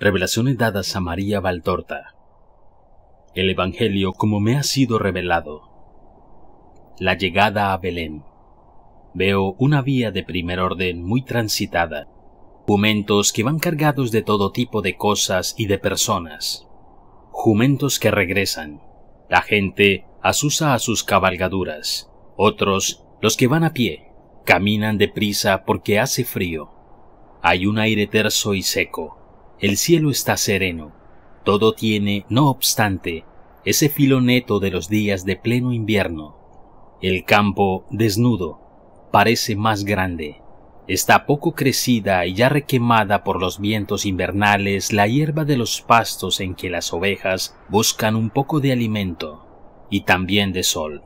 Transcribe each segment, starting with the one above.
Revelaciones dadas a María Valtorta. El Evangelio como me ha sido revelado. La llegada a Belén. Veo una vía de primer orden muy transitada. Jumentos que van cargados de todo tipo de cosas y de personas. Jumentos que regresan. La gente asusa a sus cabalgaduras. Otros, los que van a pie, caminan deprisa porque hace frío. Hay un aire terso y seco el cielo está sereno. Todo tiene, no obstante, ese filo neto de los días de pleno invierno. El campo, desnudo, parece más grande. Está poco crecida y ya requemada por los vientos invernales la hierba de los pastos en que las ovejas buscan un poco de alimento y también de sol,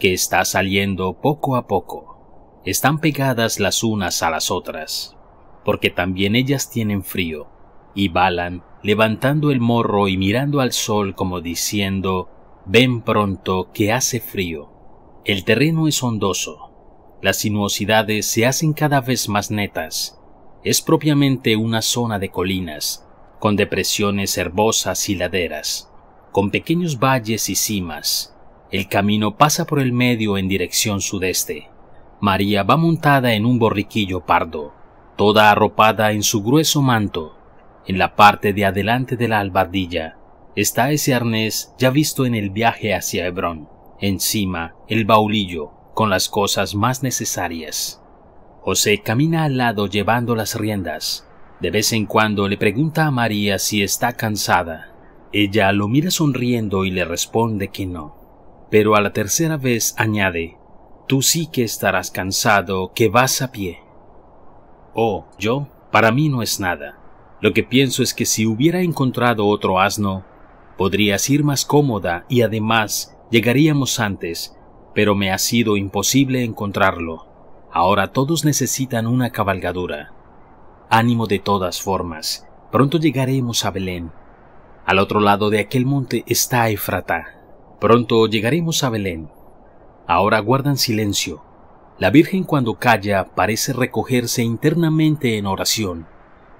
que está saliendo poco a poco. Están pegadas las unas a las otras, porque también ellas tienen frío y Balan, levantando el morro y mirando al sol como diciendo, ven pronto que hace frío. El terreno es hondoso. Las sinuosidades se hacen cada vez más netas. Es propiamente una zona de colinas, con depresiones herbosas y laderas, con pequeños valles y cimas. El camino pasa por el medio en dirección sudeste. María va montada en un borriquillo pardo, toda arropada en su grueso manto, en la parte de adelante de la albardilla está ese arnés ya visto en el viaje hacia Hebrón. Encima, el baulillo, con las cosas más necesarias. José camina al lado llevando las riendas. De vez en cuando le pregunta a María si está cansada. Ella lo mira sonriendo y le responde que no. Pero a la tercera vez añade, Tú sí que estarás cansado, que vas a pie. Oh, yo, para mí no es nada. Lo que pienso es que si hubiera encontrado otro asno, podrías ir más cómoda y además llegaríamos antes, pero me ha sido imposible encontrarlo. Ahora todos necesitan una cabalgadura. Ánimo de todas formas, pronto llegaremos a Belén. Al otro lado de aquel monte está Efrata. Pronto llegaremos a Belén. Ahora guardan silencio. La Virgen cuando calla parece recogerse internamente en oración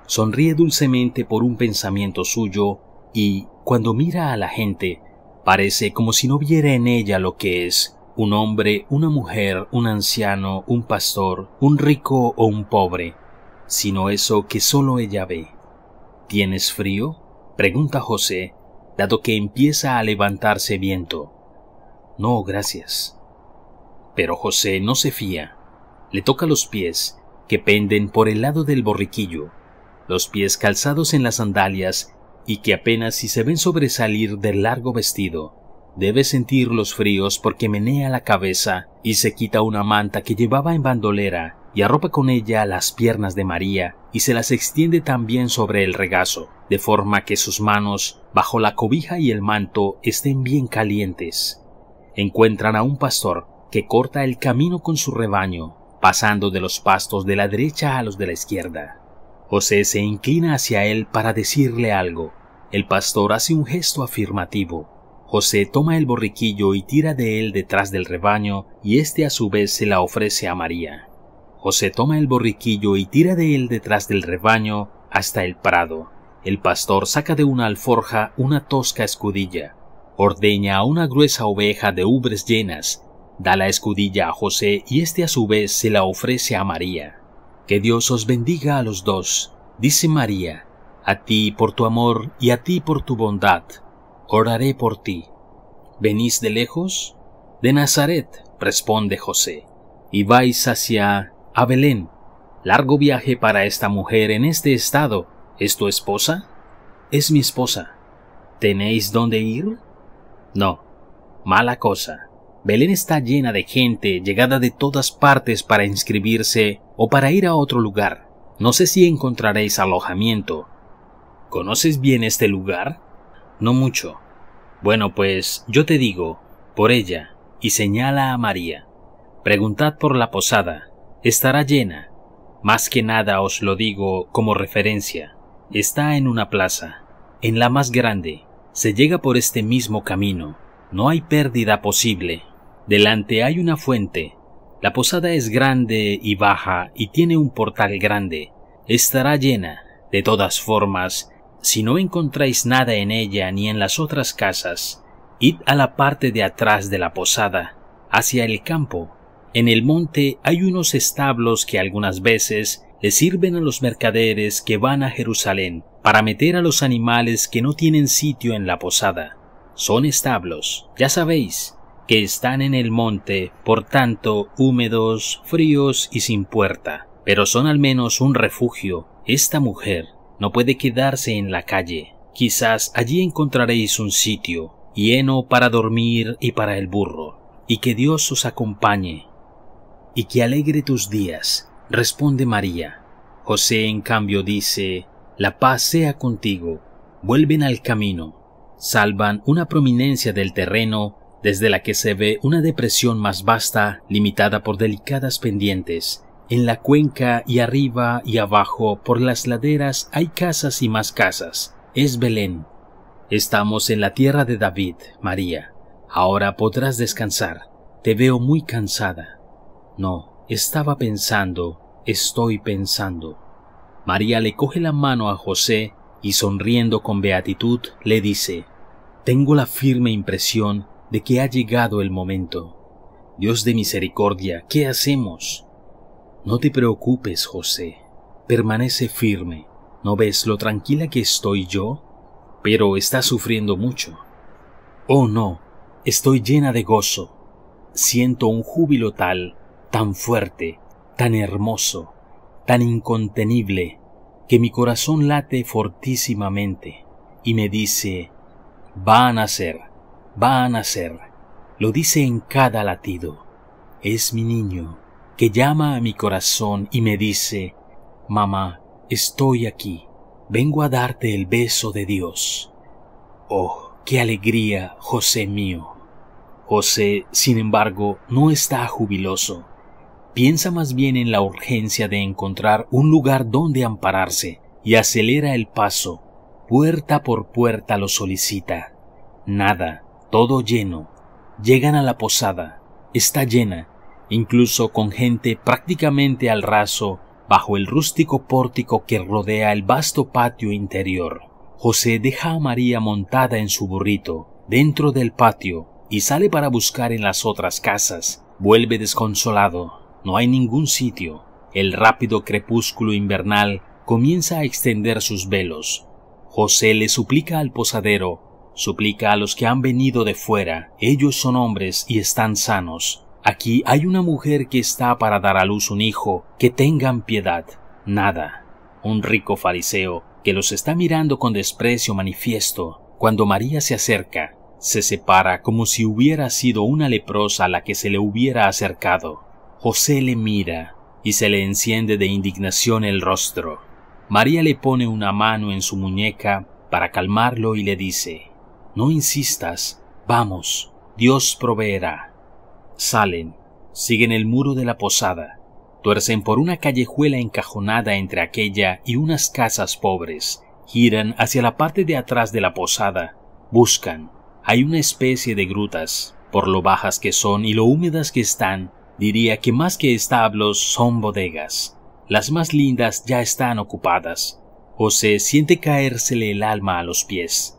sonríe dulcemente por un pensamiento suyo y, cuando mira a la gente, parece como si no viera en ella lo que es un hombre, una mujer, un anciano, un pastor, un rico o un pobre, sino eso que solo ella ve. ¿Tienes frío? pregunta José, dado que empieza a levantarse viento. No, gracias. Pero José no se fía. Le toca los pies, que penden por el lado del borriquillo, los pies calzados en las sandalias y que apenas si se ven sobresalir del largo vestido. Debe sentir los fríos porque menea la cabeza y se quita una manta que llevaba en bandolera y arropa con ella las piernas de María y se las extiende también sobre el regazo, de forma que sus manos, bajo la cobija y el manto, estén bien calientes. Encuentran a un pastor que corta el camino con su rebaño, pasando de los pastos de la derecha a los de la izquierda. José se inclina hacia él para decirle algo. El pastor hace un gesto afirmativo. José toma el borriquillo y tira de él detrás del rebaño, y éste a su vez se la ofrece a María. José toma el borriquillo y tira de él detrás del rebaño hasta el prado. El pastor saca de una alforja una tosca escudilla, ordeña a una gruesa oveja de ubres llenas, da la escudilla a José y éste a su vez se la ofrece a María. Que Dios os bendiga a los dos, dice María, a ti por tu amor y a ti por tu bondad. Oraré por ti. ¿Venís de lejos? De Nazaret, responde José, y vais hacia a Belén. Largo viaje para esta mujer en este estado. ¿Es tu esposa? Es mi esposa. ¿Tenéis dónde ir? No. Mala cosa. Belén está llena de gente llegada de todas partes para inscribirse o para ir a otro lugar. No sé si encontraréis alojamiento. ¿Conoces bien este lugar? No mucho. Bueno, pues yo te digo, por ella, y señala a María. Preguntad por la posada. Estará llena. Más que nada os lo digo como referencia. Está en una plaza, en la más grande. Se llega por este mismo camino. No hay pérdida posible. Delante hay una fuente. La posada es grande y baja y tiene un portal grande. Estará llena. De todas formas, si no encontráis nada en ella ni en las otras casas, id a la parte de atrás de la posada, hacia el campo. En el monte hay unos establos que algunas veces le sirven a los mercaderes que van a Jerusalén para meter a los animales que no tienen sitio en la posada. Son establos, ya sabéis, que están en el monte, por tanto húmedos, fríos y sin puerta, pero son al menos un refugio. Esta mujer no puede quedarse en la calle. Quizás allí encontraréis un sitio, lleno para dormir y para el burro, y que Dios os acompañe y que alegre tus días, responde María. José en cambio dice, la paz sea contigo. Vuelven al camino, salvan una prominencia del terreno desde la que se ve una depresión más vasta, limitada por delicadas pendientes. En la cuenca y arriba y abajo, por las laderas, hay casas y más casas. Es Belén. Estamos en la tierra de David, María. Ahora podrás descansar. Te veo muy cansada. No, estaba pensando, estoy pensando. María le coge la mano a José y sonriendo con beatitud le dice, Tengo la firme impresión de que ha llegado el momento. Dios de misericordia, ¿qué hacemos? No te preocupes, José. Permanece firme. ¿No ves lo tranquila que estoy yo? Pero está sufriendo mucho. Oh no, estoy llena de gozo. Siento un júbilo tal, tan fuerte, tan hermoso, tan incontenible, que mi corazón late fortísimamente y me dice, va a nacer va a nacer. Lo dice en cada latido. Es mi niño que llama a mi corazón y me dice, Mamá, estoy aquí. Vengo a darte el beso de Dios. Oh, qué alegría, José mío. José, sin embargo, no está jubiloso. Piensa más bien en la urgencia de encontrar un lugar donde ampararse y acelera el paso. Puerta por puerta lo solicita. Nada todo lleno. Llegan a la posada, está llena, incluso con gente prácticamente al raso bajo el rústico pórtico que rodea el vasto patio interior. José deja a María montada en su burrito, dentro del patio, y sale para buscar en las otras casas. Vuelve desconsolado. No hay ningún sitio. El rápido crepúsculo invernal comienza a extender sus velos. José le suplica al posadero Suplica a los que han venido de fuera, ellos son hombres y están sanos. Aquí hay una mujer que está para dar a luz un hijo, que tengan piedad. Nada. Un rico fariseo, que los está mirando con desprecio manifiesto, cuando María se acerca, se separa como si hubiera sido una leprosa a la que se le hubiera acercado. José le mira, y se le enciende de indignación el rostro. María le pone una mano en su muñeca para calmarlo y le dice, no insistas, vamos, Dios proveerá. Salen, siguen el muro de la posada, tuercen por una callejuela encajonada entre aquella y unas casas pobres, giran hacia la parte de atrás de la posada, buscan. Hay una especie de grutas, por lo bajas que son y lo húmedas que están, diría que más que establos son bodegas. Las más lindas ya están ocupadas. José siente caérsele el alma a los pies.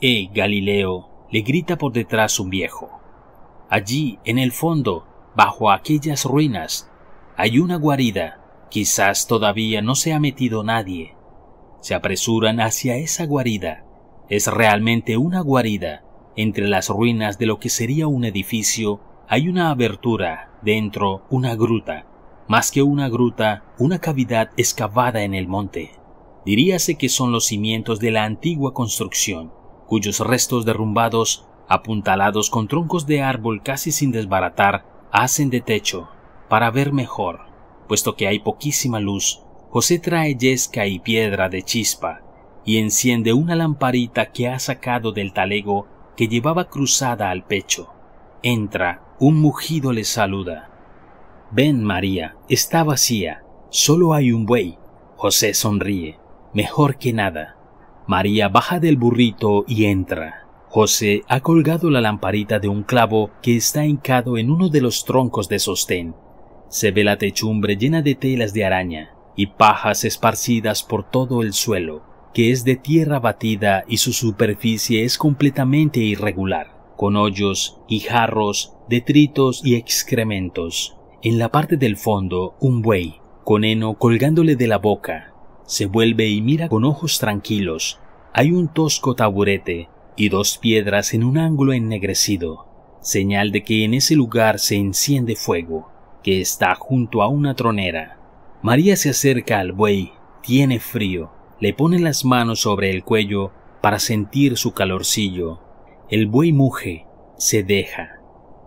Eh, Galileo, le grita por detrás un viejo. Allí, en el fondo, bajo aquellas ruinas, hay una guarida. Quizás todavía no se ha metido nadie. Se apresuran hacia esa guarida. Es realmente una guarida. Entre las ruinas de lo que sería un edificio hay una abertura, dentro una gruta. Más que una gruta, una cavidad excavada en el monte. Diríase que son los cimientos de la antigua construcción cuyos restos derrumbados, apuntalados con troncos de árbol casi sin desbaratar, hacen de techo, para ver mejor, puesto que hay poquísima luz, José trae yesca y piedra de chispa, y enciende una lamparita que ha sacado del talego que llevaba cruzada al pecho. Entra, un mugido le saluda. Ven, María, está vacía, solo hay un buey. José sonríe, mejor que nada. María baja del burrito y entra. José ha colgado la lamparita de un clavo que está hincado en uno de los troncos de sostén. Se ve la techumbre llena de telas de araña y pajas esparcidas por todo el suelo, que es de tierra batida y su superficie es completamente irregular, con hoyos, y jarros, detritos y excrementos. En la parte del fondo, un buey, con heno colgándole de la boca, se vuelve y mira con ojos tranquilos. Hay un tosco taburete y dos piedras en un ángulo ennegrecido, señal de que en ese lugar se enciende fuego, que está junto a una tronera. María se acerca al buey, tiene frío, le pone las manos sobre el cuello para sentir su calorcillo. El buey muge, se deja.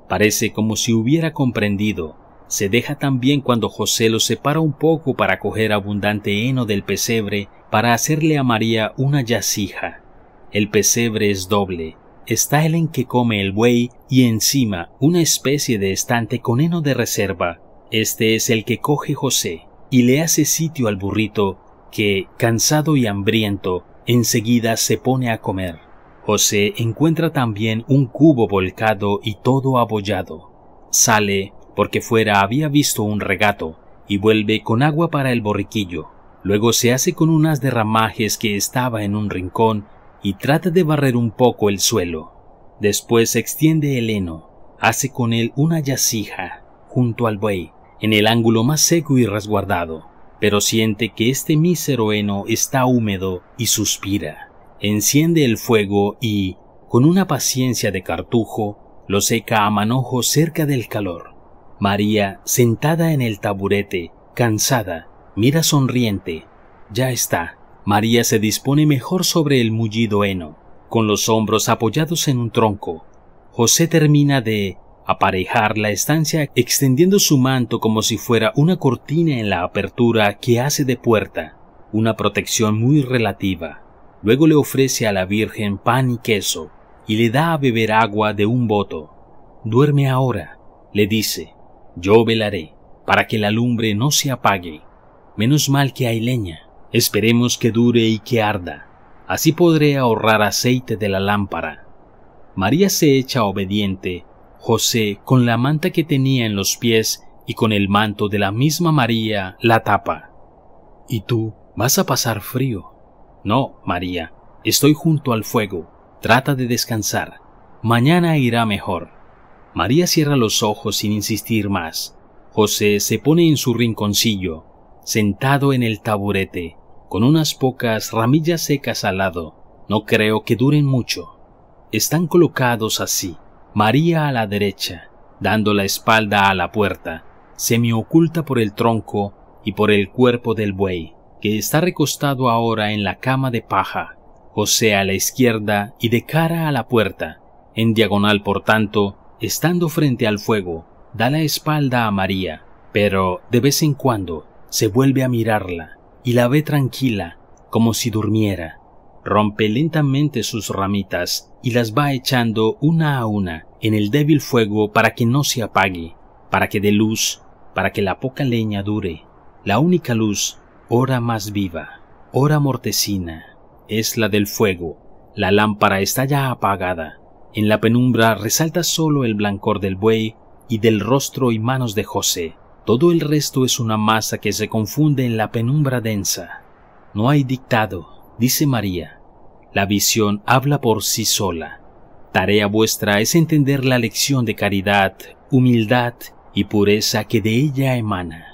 Parece como si hubiera comprendido se deja también cuando José lo separa un poco para coger abundante heno del pesebre para hacerle a María una yacija. El pesebre es doble, está el en que come el buey y encima una especie de estante con heno de reserva. Este es el que coge José y le hace sitio al burrito, que, cansado y hambriento, enseguida se pone a comer. José encuentra también un cubo volcado y todo abollado. Sale, porque fuera había visto un regato, y vuelve con agua para el borriquillo. Luego se hace con unas derramajes que estaba en un rincón y trata de barrer un poco el suelo. Después extiende el heno, hace con él una yacija, junto al buey, en el ángulo más seco y resguardado, pero siente que este mísero heno está húmedo y suspira. Enciende el fuego y, con una paciencia de cartujo, lo seca a manojo cerca del calor. María, sentada en el taburete, cansada, mira sonriente. Ya está. María se dispone mejor sobre el mullido heno, con los hombros apoyados en un tronco. José termina de aparejar la estancia extendiendo su manto como si fuera una cortina en la apertura que hace de puerta, una protección muy relativa. Luego le ofrece a la Virgen pan y queso, y le da a beber agua de un voto. Duerme ahora, le dice, yo velaré para que la lumbre no se apague. Menos mal que hay leña. Esperemos que dure y que arda. Así podré ahorrar aceite de la lámpara. María se echa obediente. José, con la manta que tenía en los pies y con el manto de la misma María, la tapa. ¿Y tú vas a pasar frío? No, María, estoy junto al fuego. Trata de descansar. Mañana irá mejor. María cierra los ojos sin insistir más. José se pone en su rinconcillo, sentado en el taburete, con unas pocas ramillas secas al lado. No creo que duren mucho. Están colocados así, María a la derecha, dando la espalda a la puerta, semioculta por el tronco y por el cuerpo del buey, que está recostado ahora en la cama de paja, José a la izquierda y de cara a la puerta, en diagonal por tanto, estando frente al fuego, da la espalda a María, pero de vez en cuando se vuelve a mirarla y la ve tranquila, como si durmiera. Rompe lentamente sus ramitas y las va echando una a una en el débil fuego para que no se apague, para que dé luz, para que la poca leña dure. La única luz, hora más viva, hora mortecina, es la del fuego. La lámpara está ya apagada, en la penumbra resalta solo el blancor del buey y del rostro y manos de José. Todo el resto es una masa que se confunde en la penumbra densa. No hay dictado, dice María. La visión habla por sí sola. Tarea vuestra es entender la lección de caridad, humildad y pureza que de ella emana.